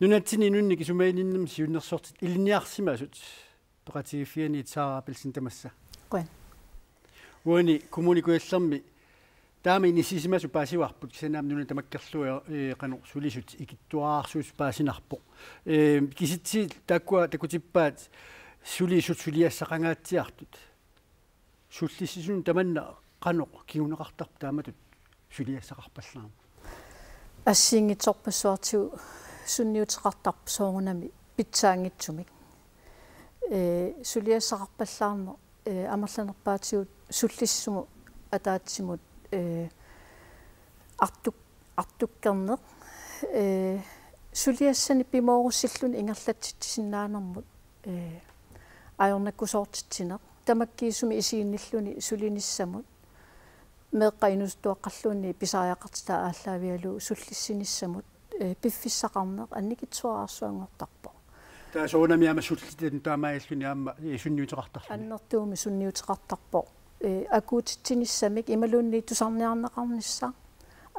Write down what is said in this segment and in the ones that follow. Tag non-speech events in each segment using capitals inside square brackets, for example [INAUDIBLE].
нунаатсини нунник сумаининнам сиуннерсортит илиниарсимасут тоқатигиффиани итсаарапилсин тамасса қуан уани коммуникуиллерми таами нисисимасу паасиварпут кисанаам нуна тамаккерлуа э, э, қано сулисут икиттуаарсуус паасинарпо э киситси таккуа такутиппаат сулисут сулиассақангаатсиартут суллисисун таманна қано кигунеқартарп тааматут сулиассақарпаллаама ассингитсорпассуартигу сунниутеқартарп соорунами питсаангитсумик э сулиассақарпаллаармо э амерланерпаатигут суллиссуму атаатсимут э артук артуккернеқ э сулиассани пимоорусиллун ингерлатситсиннаанэрмут э аёрнаккусоортитсинеқ тамаккиисуми исиинниллуни сулиниссамут меэққаинустуаққарлуунни писариақартита ааллаавиалу суллиссиниссамут пиффиссақарнеқ анникитсуараарсуангортарпо таа соонами ама суллитэн таамаиллүни аама сунниутеқартарлу аннертууми сунниутеқартарпо э акуутитсиниссамик ималуунни тусарниарнеқарнissaа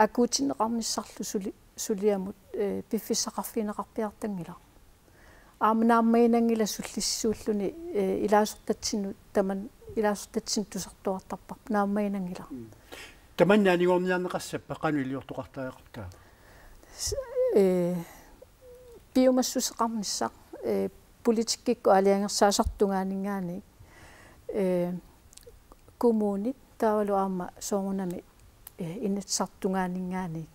акуутинеқарниссарлу сули сулиамут э пиффиссақарфинеқарпиартангила аамнааммаинангила суллиссууллуни э, э илаасертатсинну таман илаасертатсин тусартуартарпап нааммаинангила таманнаанигоорниарнеқассаппа кану илиортоқартаеқартаа Э, биомассусеқарнissaq э, политиккикку алиангерсаасартунгаанингааник э коммуни таавалу аама соорунами иннатсартунгаанингааник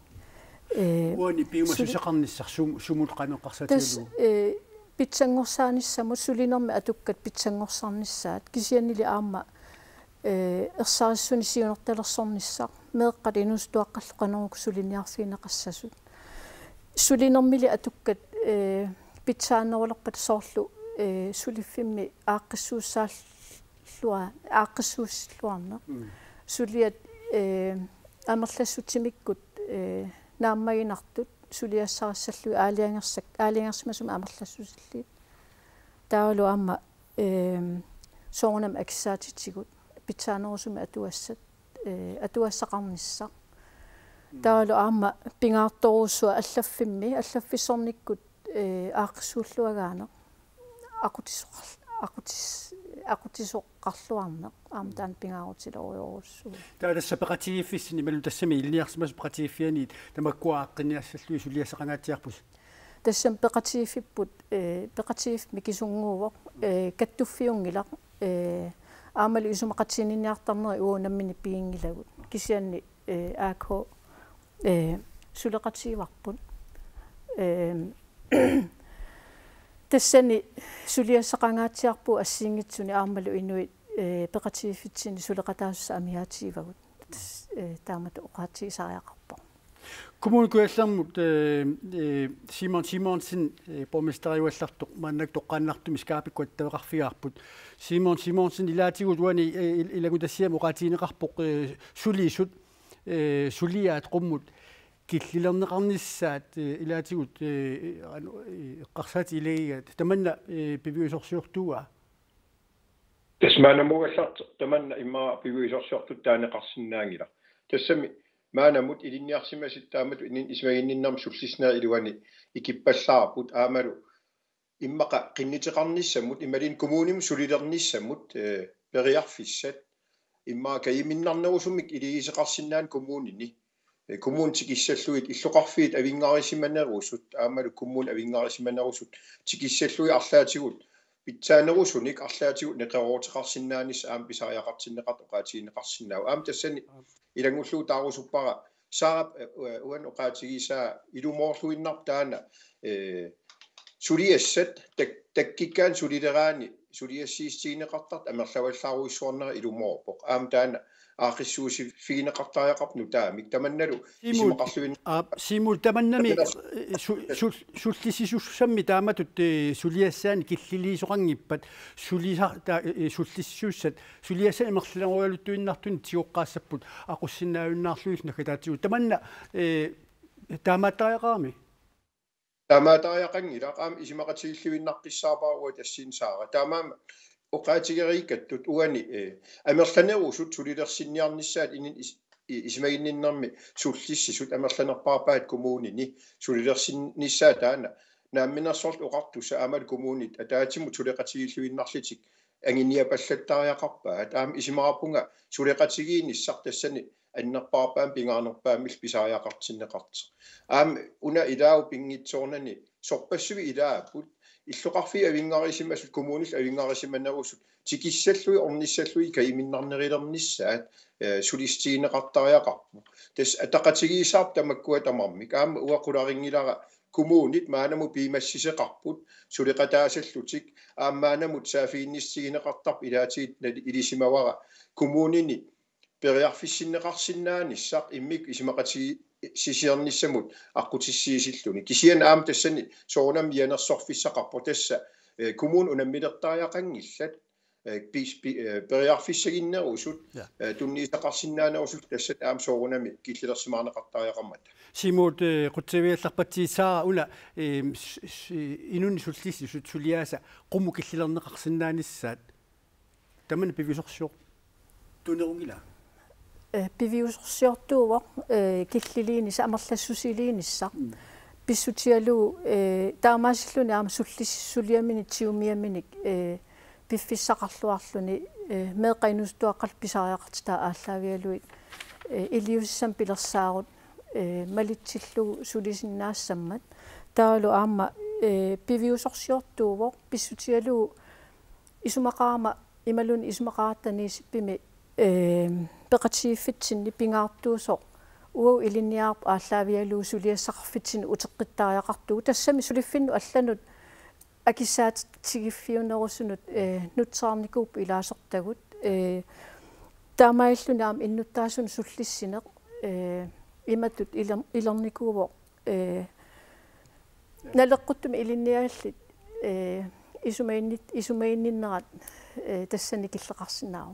э уони биомассусеқарниссар сумул канеқарсатилу э, э питсангорсааниссамут сулинерми атуккат питсангорсарниссаат кисианнили аама э ерсаассуни сиунерталерсорниссақ меэққат инустуаққаллу канарукку сулиниарсиинеқассасут сулинэрмили атуккат питсаанерулерпат соорлу сулиффимми ааққиссууссааллуа ааққиссууссаллуарнер сулиат амерлассутимиккут нааммагинартут сулиассарассаллуи аалиангерсак аалиангерсимасум амерлассусиллиит таалу амма э соонам аксаатитигут питсаанерусума атуассат атуассақарниссаа таалу аама пингаартторуссуа аллаффимми аллаффиссорниккут э, аақсууллуагаане акутиссоқарлу акутис акутисоққарлуарне аама таан пингаарутилориоруссуу таа тассапеқатигиффиссини малу тассами илниарсимас пеқатигиффианиит тамаккуааққиниассаллуи сулиасақангаатиарпус тассам пеқатигиффиппут э пеқатигиф микисунгуувоқ э каттуффиунгилақ э аамали исумақатсининниартарнери уунаммини пиингилагут кисианни э аакхо сулеқатсигиварпут э, э, [COUGHS] тассани сулиассақангаатсиарпу ассингитсуни аамалу инуит э, пеқатигиффитсини сулеқатаассаа амиаатигивагут таамат оқаатсигисариақарпо коммуникуаллармут э Симон Симонсен помистариуалларту мааннак тоққааннартуми скаапиккуат тавеқарфигаарпут Симон Симонсен илаатигут уани илагутассиам оқаатигинеқарпоқ сулиисут سليات قمت كتلي لم نغني السات إلى تيوت قرصات إلي تتمنى بيبيو سور توا تسمعنا موالات تمنى إما بيبيو سور تتاني قرصناغيلا تسمي ما نموت إلين يخسما ستامت إنين إسماعيل شوف سبسسنا إلواني إكيبا سابوت آمرو إما قنيت قرنسا موت إما لين كمونيم سوليدرنسا موت بغيار في السات иммаа каиминнарнерусумик илигисеқарсинаан коммуунини коммуунтик иссаллуит иллоқарфиит авингаарисиманерусут аамалу коммуун авингаарисиманерусут тикиссаллуи арлаатигут питсаанерусуник арлаатигут неқеруутеқарсинаанис аам писариақартиннеқат оқаатигинеқарсинаау аам тассани илангуллуу таарусуппара саарап уан оқаатигисаа илумоорлуиннар таана э сулиассат таккиккаан сулилераани сулиассиистигинеқартарт амерлаваллааруиссуарнери илумоорпоқ аам таана аақиссууси фигинеқартариақарпну таамик таманналу симақарлуин аа симул таманнами суллисисуссамми тааматут сулиассаани киллилиисоқангиппат сулиса суллиссууссат сулиассаани мерлалеруалуттуиннартун тиоққаассаппут ақуссинаауннаарлуиснака таатигу таманна тааматтариақарми тамаатариақангилаақаама исимақатигиллуиннаққиссаапааруа тассинсаара таамаама оқаатигерикаттут уани э, амерланеру сут сулилерсинниарниссаат инин э, исмагинниннэрми суллисси сут амерланерпаарпаат коммуунини сулилерсинниссаа таана наамминерсорлу оқартуса аамал коммуунит атаатиму сулеқатигиллуиннарлитик ангиниапаллаттариақарпаа таама исимарапунга сулеқатигииниссар тассани аннерпаарпаам пингаарнерпаамил писааякартиннеқартер аама уна илаау пингитсоорнани сорпассуи илааппут иллоқарфи авингарисимасут коммунис авингарисиманнерусут тикиссаллуи орниссаллуи каиминнарнерилернissaат сулистиинеқартариақарпу тас атақатигиисаап тамаккуа тамармик аама уақуларингилара коммунит маанаму пимассисеқарпут сулеқатаасаллутик аамаанамут саафиинниссигинеқартарп илаатигит илисимавара коммунини периарфиссиннеқарсинаанissaq иммик исимақатиги сисиерниссамут аққутиссиисиллуни кисиан аам тассани соонам янерсорфиссақарпу тасса э, коммун унаммилертариақангиллат э, э, периарфиссагиннеру усут тунниисақарсинаанерусут тассат аам соорунами киллерсимаарнеқартариақармат симуут қутсавиалларпатсиисаа ула инунни суллисси сутсулиааса қумму киллернеқарсинааниссаат таман пивисорсиор тунерунгила пивиусэрсиортууво киллилииниса амерлассусилииниссаа писсутиалу таамаасиллуни аама суллиссулиамини тиумиаминик пиффиссақарлуарлуни меэқайнустуаққал писариақарта ааллаагиалуит илиуссам пилерсаарут малитсиллугу сулисиннаассаммат таалу аама пивиусорсиортууво писсутиалу исумақарама ималуни исумақараттаниисиппими э peqatiiffitsinni pingaartuusoq уг илиниар ааллаавиалуусулиассарфитсин утеққиттариақартугу тассами сулиффинну алланут акисаат тигиффиунерусунут э нутсаарникууп илаасертагут э тамаиллунаам иннуттаасун суллиссинеқ э иматут илерникууво э налеққуттум илинниааллит э исумаиннит исумаинниннерат э тассани киллеқарсинаау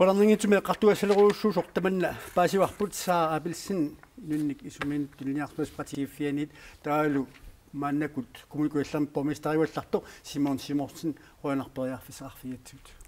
Qolerningitsumia qartugassaleruussu sortamanna paasivarput saa apilsin nunnik isumin tulniartus patigiffianit taalu maannakut kommunikuillarmi pormistariuallartoq Simon Simonsen roinarperiarfisaqarfiatsut